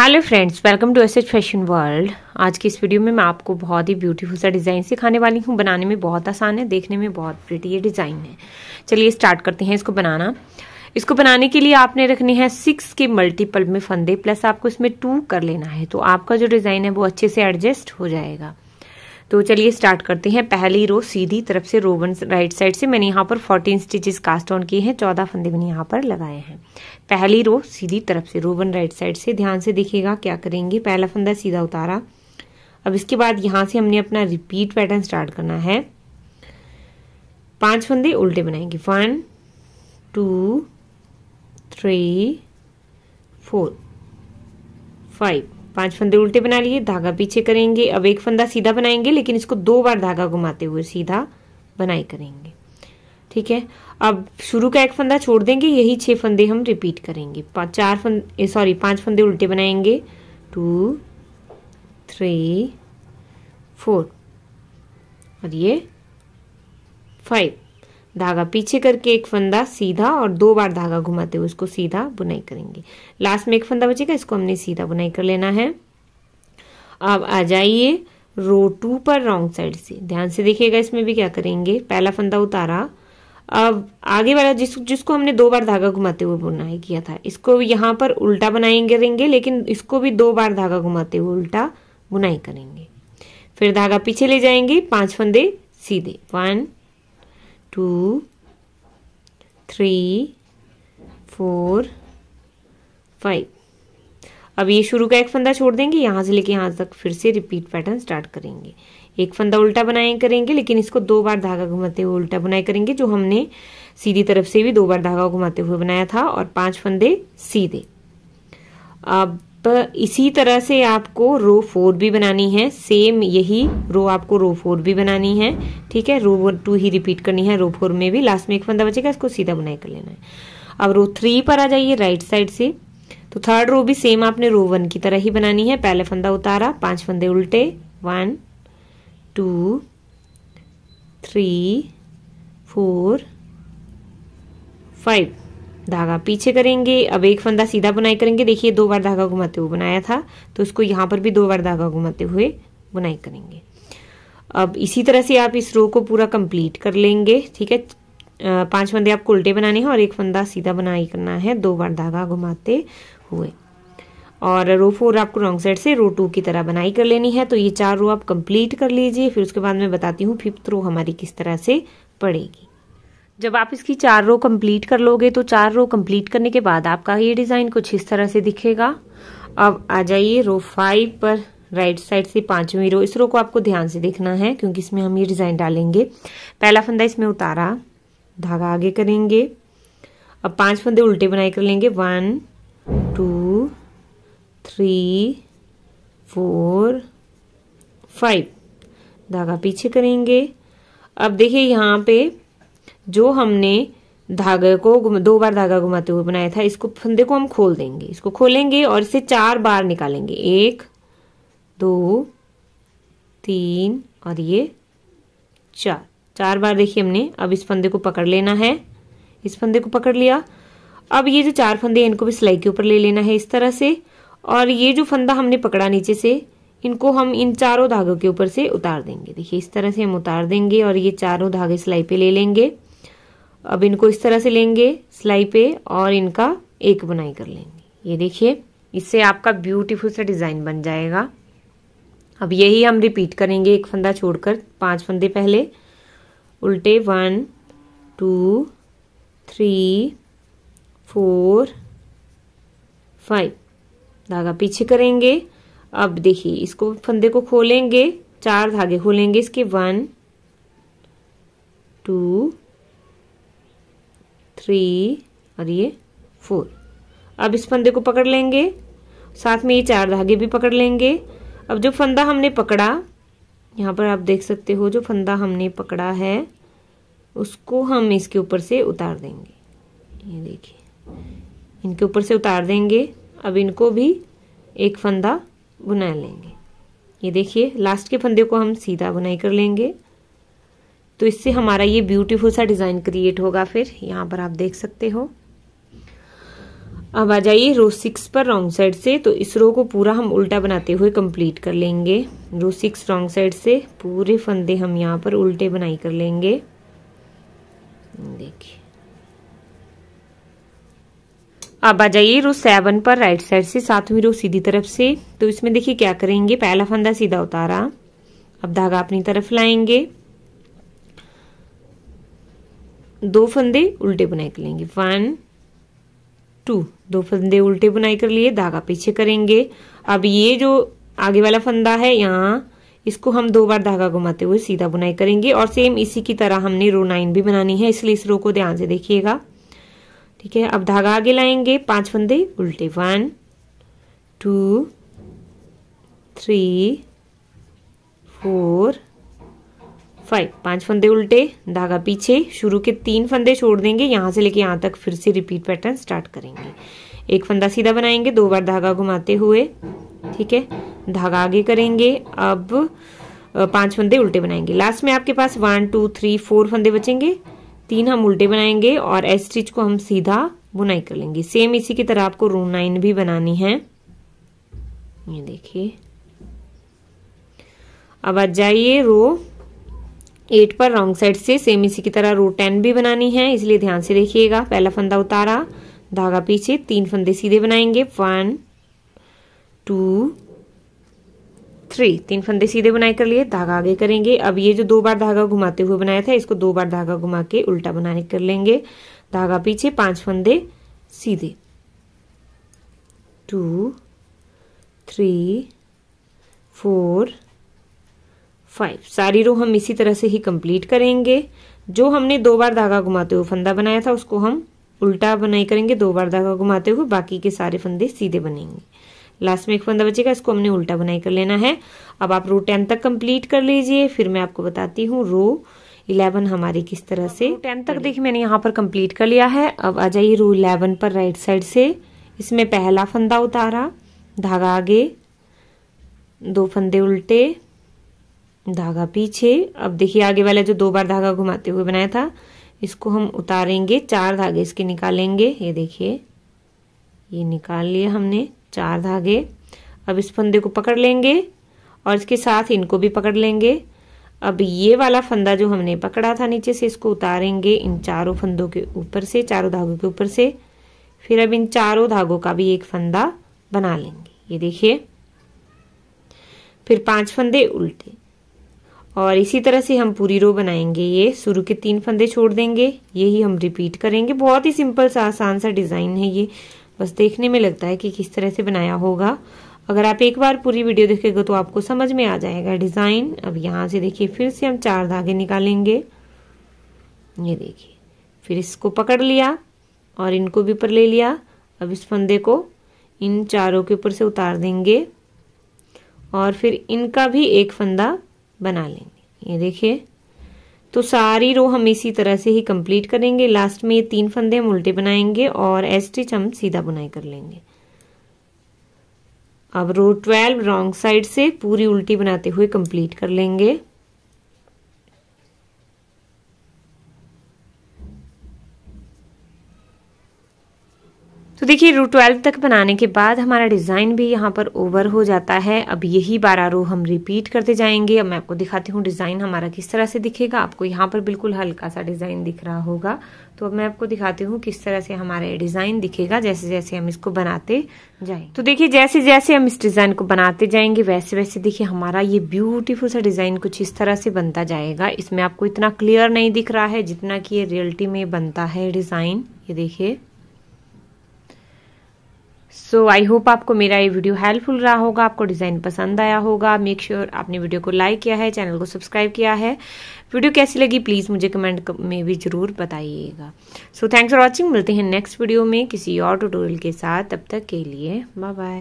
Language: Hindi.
hello friends welcome to S H fashion world आज की इस वीडियो में मैं आपको बहुत ही ब्यूटीफुल सा डिज़ाइन सिखाने वाली हूँ बनाने में बहुत आसान है देखने में बहुत प्रिटी ये डिज़ाइन है चलिए स्टार्ट करते हैं इसको बनाना इसको बनाने के लिए आपने रखने हैं सिक्स के मल्टीपल में फंदे प्लस आपको इसमें टू कर लेना है तो आपका जो डिज़ाइन है वो अच्छे से एडजस्ट हो जाएगा तो चलिए स्टार्ट करते हैं पहली रो सीधी तरफ से रो वन राइट साइड से मैंने यहाँ पर फोर्टीन स्टिचेस कास्ट ऑन किए हैं चौदह फंदे मैंने यहाँ पर लगाए हैं पहली रो सीधी तरफ से रो वन राइट साइड से ध्यान से देखिएगा क्या करेंगे पहला फंदा सीधा उतारा अब इसके बाद यहाँ से हमने अपना रिपीट पैटर्न स्टार्ट करना है पांच फंदे उल्टे बनाएंगे one two three four five पांच फंदे उल्टे बना लिए धागा पीछे करेंगे अब एक फंदा सीधा बनाएंगे लेकिन इसको दो बार धागा घुमाते हुए सीधा बनाई करेंगे ठीक है अब शुरू का एक फंदा छोड़ देंगे यही छह फंदे हम रिपीट करेंगे चार फंदे सॉरी पांच फंदे उल्टे बनाएंगे टू थ्री फोर और ये फाइव धागा पीछे करके एक फंदा सीधा और दो बार धागा घुमाते हुए उसको सीधा बुनाई करेंगे लास्ट में एक फंदा बचेगा इसको हमने सीधा बुनाई कर लेना है अब आ जाइए रो टू पर रॉन्ग साइड से ध्यान से देखिएगा इसमें भी क्या करेंगे पहला फंदा उतारा अब आगे वाला जिस जिसको हमने दो बार धागा घुमाते हुए बुनाई किया था इसको यहाँ पर उल्टा बनाएंगे रहेंगे लेकिन इसको भी दो बार धागा घुमाते हुए उल्टा बुनाई करेंगे फिर धागा पीछे ले जाएंगे पांच फंदे सीधे one two three four five अब ये शुरू का एक फंदा छोड़ देंगे यहाँ से लेके यहाँ तक फिर से रिपीट पैटर्न स्टार्ट करेंगे एक फंदा उल्टा बनाए करेंगे लेकिन इसको दो बार धागा घुमाते हुए उल्टा बनाए करेंगे जो हमने सीधी तरफ से भी दो बार धागा घुमाते हुए बनाया था और पांच फंदे सीधे अब तो इसी तरह से आपको रो फोर भी बनानी है सेम यही रो आपको रो फोर भी बनानी है ठीक है रो टू ही रिपीट करनी है रो फोर में भी लास्ट में एक फंदा बचेगा इसको सीधा बुनाई कर लेना है अब रो थ्री पर आ जाइए राइट साइड से तो थर्ड रो भी सेम आपने रो वन की तरह ही बनानी है पहले फंदा उतारा पांच फंदे उल्टे one two three four five धागा पीछे करेंगे अब एक फंदा सीधा बुनाई करेंगे देखिए दो बार धागा घुमाते हुए बनाया था तो उसको यहाँ पर भी दो बार धागा घुमाते हुए बुनाई करेंगे अब इसी तरह से आप इस रो को पूरा कंप्लीट कर लेंगे ठीक है पांच फंदे आपको उल्टे बनाने हैं और एक फंदा सीधा बनाई करना है दो बार धागा घुमाते हुए और रो फोर आपको रॉन्ग साइड से रो टू की तरह बनाई कर लेनी है तो ये चार रो आप कंप्लीट कर लीजिए फिर उसके बाद मैं बताती हूँ फिफ्थ रो हमारी किस तरह से पड़ेगी जब आप इसकी चार रो कंप्लीट कर लोगे तो चार रो कंप्लीट करने के बाद आपका ये डिज़ाइन कुछ इस तरह से दिखेगा अब आ जाइए रो फाइव पर राइट साइड से पांचवी रो इस रो को आपको ध्यान से देखना है क्योंकि इसमें हम ये डिज़ाइन डालेंगे पहला फंदा इसमें उतारा धागा आगे करेंगे अब पांच फंदे उल्टे बनाए कर लेंगे one two three four five धागा पीछे करेंगे अब देखिए यहाँ पे जो हमने धागे को दो बार धागा घुमाते हुए बनाया था इसको फंदे को हम खोल देंगे इसको खोलेंगे और इसे चार बार निकालेंगे एक दो तीन और ये चार चार बार देखिए हमने अब इस फंदे को पकड़ लेना है इस फंदे को पकड़ लिया अब ये जो चार फंदे हैं इनको भी सिलाई के ऊपर ले लेना है इस तरह से और ये जो फंदा हमने पकड़ा नीचे से इनको हम इन चारों धागों के ऊपर से उतार देंगे देखिए इस तरह से हम उतार देंगे और ये चारों धागे सिलाई पे ले लेंगे अब इनको इस तरह से लेंगे सिलाई पे और इनका एक बुनाई कर लेंगे ये देखिए इससे आपका ब्यूटीफुल सा डिज़ाइन बन जाएगा अब यही हम रिपीट करेंगे एक फंदा छोड़कर पांच फंदे पहले उल्टे one two three four five धागा पीछे करेंगे अब देखिए इसको फंदे को खोलेंगे चार धागे खोलेंगे इसके वन टू थ्री और ये फोर अब इस फंदे को पकड़ लेंगे साथ में ये चार धागे भी पकड़ लेंगे अब जो फंदा हमने पकड़ा यहाँ पर आप देख सकते हो जो फंदा हमने पकड़ा है उसको हम इसके ऊपर से उतार देंगे ये देखिए इनके ऊपर से उतार देंगे अब इनको भी एक फंदा बुना लेंगे ये देखिए लास्ट के फंदे को हम सीधा बुनाई कर लेंगे तो इससे हमारा ये ब्यूटीफुल सा डिज़ाइन क्रिएट होगा फिर यहाँ पर आप देख सकते हो अब आ जाइए रो सिक्स पर रॉन्ग साइड से तो इस रो को पूरा हम उल्टा बनाते हुए कंप्लीट कर लेंगे रो सिक्स रॉन्ग साइड से पूरे फंदे हम यहाँ पर उल्टे बनाई कर लेंगे देखिए अब आ जाइए रो सेवन पर राइट साइड से सातवीं रो सीधी तरफ से तो इसमें देखिए क्या करेंगे पहला फंदा सीधा उतारा अब धागा अपनी तरफ लाएंगे दो फंदे उल्टे बुनाई कर लेंगे वन टू दो फंदे उल्टे बुनाई कर लिए धागा पीछे करेंगे अब ये जो आगे वाला फंदा है यहाँ इसको हम दो बार धागा घुमाते हुए सीधा बुनाई करेंगे और सेम इसी की तरह हमने रो नाइन भी बनानी है इसलिए इस रो को ध्यान से देखिएगा ठीक है अब धागा आगे लाएंगे पांच फंदे उल्टे one two three four five पांच फंदे उल्टे धागा पीछे शुरू के तीन फंदे छोड़ देंगे यहाँ से लेके यहाँ तक फिर से रिपीट पैटर्न स्टार्ट करेंगे एक फंदा सीधा बनाएंगे दो बार धागा घुमाते हुए ठीक है धागा आगे करेंगे अब पांच फंदे उल्टे बनाएंगे लास्ट में आपके पास वन टू थ्री फोर फंदे बचेंगे तीन हम उल्टे बनाएंगे और एस स्टिच को हम सीधा बुनाई कर लेंगे सेम इसी की तरह आपको रो नाइन भी बनानी है ये देखिए अब आ जाइए रो एट पर रॉन्ग साइड से सेम इसी की तरह रो टेन भी बनानी है इसलिए ध्यान से देखिएगा पहला फंदा उतारा धागा पीछे तीन फंदे सीधे बनाएंगे वन टू थ्री तीन फंदे सीधे बनाए कर लिए धागा आगे करेंगे अब ये जो दो बार धागा घुमाते हुए बनाया था इसको दो बार धागा घुमा के उल्टा बनाने कर लेंगे धागा पीछे पांच फंदे सीधे टू थ्री फोर फाइव सारी रो हम इसी तरह से ही कंप्लीट करेंगे जो हमने दो बार धागा घुमाते हुए फंदा बनाया था उसको हम उल्टा बनाई करेंगे दो बार धागा घुमाते हुए बाकी के सारे फंदे सीधे बनेंगे लास्ट में एक फंदा बचेगा इसको हमने उल्टा बनाई कर लेना है अब आप रो टेन तक कंप्लीट कर लीजिए फिर मैं आपको बताती हूँ रो इलेवन हमारी किस तरह से टेन तक देखिए मैंने यहाँ पर कंप्लीट कर लिया है अब आ जाइए रो इलेवन पर राइट साइड से इसमें पहला फंदा उतारा धागा आगे दो फंदे उल्टे धागा पीछे अब देखिए आगे वाला जो दो बार धागा घुमाते हुए बनाया था इसको हम उतारेंगे चार धागे इसके निकालेंगे ये देखिए ये निकाल लिया हमने चार धागे अब इस फंदे को पकड़ लेंगे और इसके साथ इनको भी पकड़ लेंगे अब ये वाला फंदा जो हमने पकड़ा था नीचे से इसको उतारेंगे इन चारों फंदों के ऊपर से चारों धागों के ऊपर से फिर अब इन चारों धागों का भी एक फंदा बना लेंगे ये देखिए फिर पांच फंदे उल्टे और इसी तरह से हम पूरी रो बनाएंगे ये शुरू के तीन फंदे छोड़ देंगे ये ही हम रिपीट करेंगे बहुत ही सिंपल सा आसान सा डिज़ाइन है ये बस देखने में लगता है कि किस तरह से बनाया होगा अगर आप एक बार पूरी वीडियो देखेगा तो आपको समझ में आ जाएगा डिज़ाइन अब यहाँ से देखिए फिर से हम चार धागे निकालेंगे ये देखिए फिर इसको पकड़ लिया और इनको भी ऊपर ले लिया अब इस फंदे को इन चारों के ऊपर से उतार देंगे और फिर इनका भी एक फंदा बना लेंगे ये देखिए तो सारी रो हम इसी तरह से ही कंप्लीट करेंगे लास्ट में ये तीन फंदे हम उल्टे बनाएंगे और एस्टिच हम सीधा बुनाई कर लेंगे अब रो ट्वेल्व रॉन्ग साइड से पूरी उल्टी बनाते हुए कंप्लीट कर लेंगे तो देखिए रू ट्वेल्व तक बनाने के बाद हमारा डिज़ाइन भी यहाँ पर ओवर हो जाता है अब यही बारह रो हम रिपीट करते जाएंगे अब मैं आपको दिखाती हूँ डिज़ाइन हमारा किस तरह से दिखेगा आपको यहाँ पर बिल्कुल हल्का सा डिज़ाइन दिख रहा होगा तो अब मैं आपको दिखाती हूँ किस तरह से हमारा डिज़ाइन दिखेगा जैसे जैसे हम इसको बनाते जाएंगे तो देखिए जैसे जैसे हम इस डिज़ाइन को बनाते जाएंगे वैसे वैसे देखिए हमारा ये ब्यूटीफुल सा डिज़ाइन कुछ इस तरह से बनता जाएगा इसमें आपको इतना क्लियर नहीं दिख रहा है जितना कि ये रियलिटी में बनता है डिज़ाइन ये देखिए सो आई होप आपको मेरा ये वीडियो हेल्पफुल रहा होगा आपको डिज़ाइन पसंद आया होगा मेक श्योर sure आपने वीडियो को लाइक किया है चैनल को सब्सक्राइब किया है वीडियो कैसी लगी प्लीज़ मुझे कमेंट में भी ज़रूर बताइएगा सो थैंक्स फॉर वॉचिंग मिलते हैं नेक्स्ट वीडियो में किसी और ट्यूटोरियल के साथ तब तक के लिए बाय बाय